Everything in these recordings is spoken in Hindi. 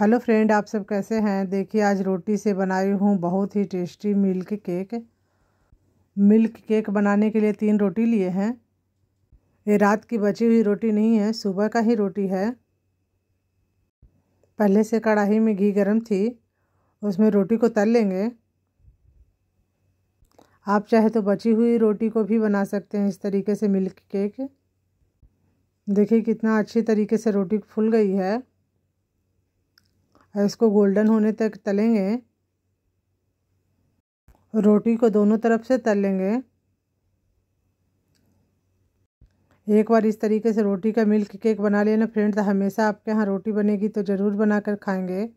हेलो फ्रेंड आप सब कैसे हैं देखिए आज रोटी से बनाई हूँ बहुत ही tasty milk cake milk cake बनाने के लिए तीन रोटी लिए हैं ये रात की बची हुई रोटी नहीं है सुबह का ही रोटी है पहले से कढ़ाई में घी गर्म थी उसमें रोटी को तल लेंगे आप चाहे तो बची हुई रोटी को भी बना सकते हैं इस तरीके से मिल्क केक देखिए कितना अच्छी तरीके से रोटी फूल गई है इसको गोल्डन होने तक तलेंगे रोटी को दोनों तरफ से तल लेंगे एक बार इस तरीके से रोटी का मिल्क केक बना लेना फ्रेंड्स हमेशा आपके यहाँ रोटी बनेगी तो ज़रूर बनाकर खाएंगे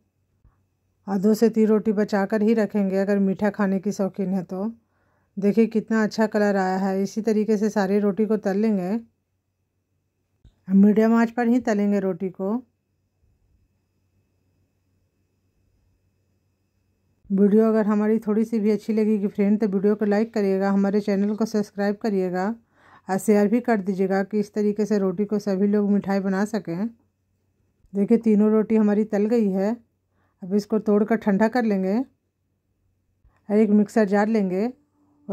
और दो से तीन रोटी बचा कर ही रखेंगे अगर मीठा खाने की शौकीन है तो देखिए कितना अच्छा कलर आया है इसी तरीके से सारी रोटी को तल लेंगे मीडियम आँच पर ही तलेंगे रोटी को वीडियो अगर हमारी थोड़ी सी भी अच्छी लगेगी फ्रेंड तो वीडियो को लाइक करिएगा हमारे चैनल को सब्सक्राइब करिएगा और शेयर भी कर दीजिएगा कि इस तरीके से रोटी को सभी लोग मिठाई बना सकें देखिए तीनों रोटी हमारी तल गई है अब इसको तोड़ कर ठंडा कर लेंगे और एक मिक्सर जार लेंगे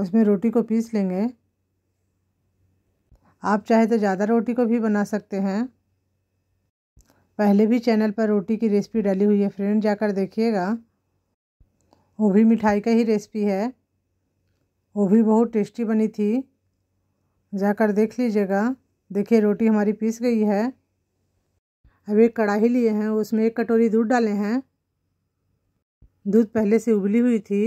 उसमें रोटी को पीस लेंगे आप चाहे तो ज़्यादा रोटी को भी बना सकते हैं पहले भी चैनल पर रोटी की रेसिपी डाली हुई है फ्रेंड जाकर देखिएगा वो भी मिठाई का ही रेसिपी है वो भी बहुत टेस्टी बनी थी जाकर देख लीजिएगा देखिए रोटी हमारी पीस गई है अब एक कढ़ाही लिए हैं उसमें एक कटोरी दूध डाले हैं दूध पहले से उबली हुई थी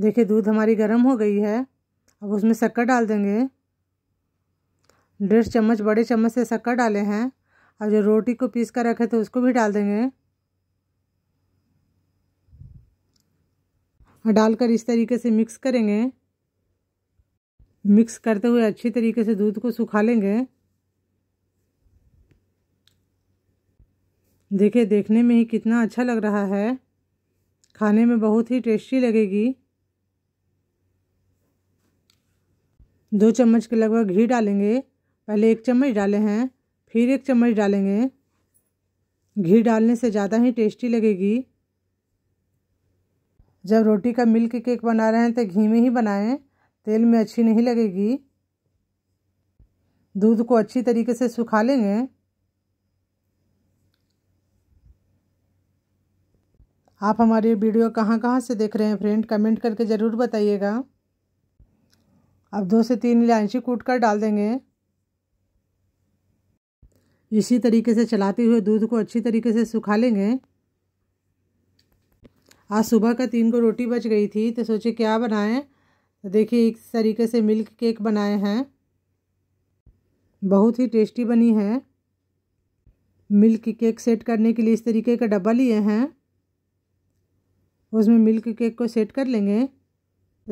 देखिए दूध हमारी गर्म हो गई है अब उसमें शक्कर डाल देंगे डेढ़ चम्मच बड़े चम्मच से शक्कर डाले हैं और जो रोटी को पीस कर रखे थे उसको भी डाल देंगे डालकर इस तरीके से मिक्स करेंगे मिक्स करते हुए अच्छी तरीके से दूध को सुखा लेंगे देखिए देखने में ही कितना अच्छा लग रहा है खाने में बहुत ही टेस्टी लगेगी दो चम्मच के लगभग घी डालेंगे पहले एक चम्मच डाले हैं फिर एक चम्मच डालेंगे घी डालने से ज़्यादा ही टेस्टी लगेगी जब रोटी का मिल्क केक बना रहे हैं तो घी में ही बनाएं तेल में अच्छी नहीं लगेगी दूध को अच्छी तरीके से सुखा लेंगे आप हमारी वीडियो कहाँ कहाँ से देख रहे हैं फ्रेंड कमेंट करके ज़रूर बताइएगा अब दो से तीन इलायची कूट कर डाल देंगे इसी तरीके से चलाते हुए दूध को अच्छी तरीके से सुखा लेंगे आज सुबह का तीन को रोटी बच गई थी तो सोचे क्या बनाएं तो देखिए इस तरीके से मिल्क केक बनाए हैं बहुत ही टेस्टी बनी है मिल्क केक सेट करने के लिए इस तरीके का डब्बा लिए हैं उसमें मिल्क केक को सेट कर लेंगे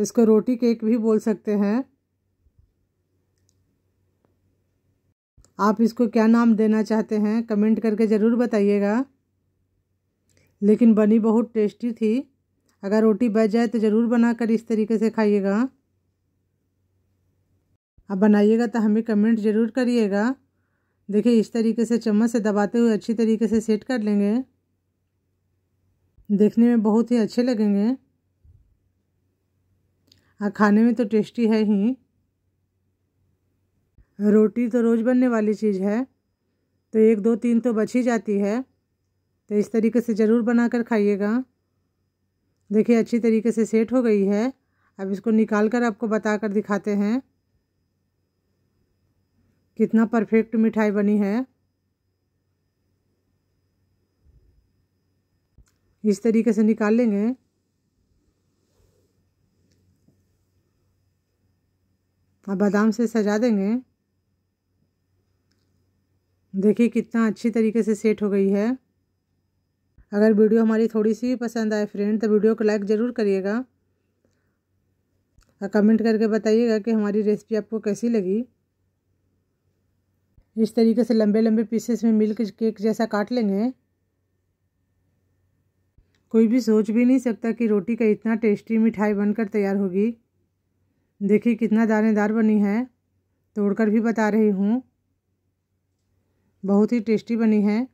इसको रोटी केक भी बोल सकते हैं आप इसको क्या नाम देना चाहते हैं कमेंट करके ज़रूर बताइएगा लेकिन बनी बहुत टेस्टी थी अगर रोटी बच जाए तो ज़रूर बनाकर इस तरीके से खाइएगा अब बनाइएगा तो हमें कमेंट ज़रूर करिएगा देखिए इस तरीके से चम्मच से दबाते हुए अच्छी तरीके से सेट कर लेंगे देखने में बहुत ही अच्छे लगेंगे और खाने में तो टेस्टी है ही रोटी तो रोज़ बनने वाली चीज़ है तो एक दो तीन तो बच ही जाती है तो इस तरीके से ज़रूर बना कर खाइएगा देखिए अच्छी तरीके से सेट हो गई है अब इसको निकाल कर आपको बता कर दिखाते हैं कितना परफेक्ट मिठाई बनी है इस तरीके से निकाल लेंगे अब बादाम से सजा देंगे देखिए कितना अच्छी तरीके से सेट हो गई है अगर वीडियो हमारी थोड़ी सी पसंद आए फ्रेंड तो वीडियो को लाइक ज़रूर करिएगा और कमेंट करके बताइएगा कि हमारी रेसिपी आपको कैसी लगी इस तरीके से लंबे लंबे पीसेस में मिल्क केक जैसा काट लेंगे कोई भी सोच भी नहीं सकता कि रोटी का इतना टेस्टी मिठाई बनकर तैयार होगी देखिए कितना दानेदार बनी है तोड़कर भी बता रही हूँ बहुत ही टेस्टी बनी है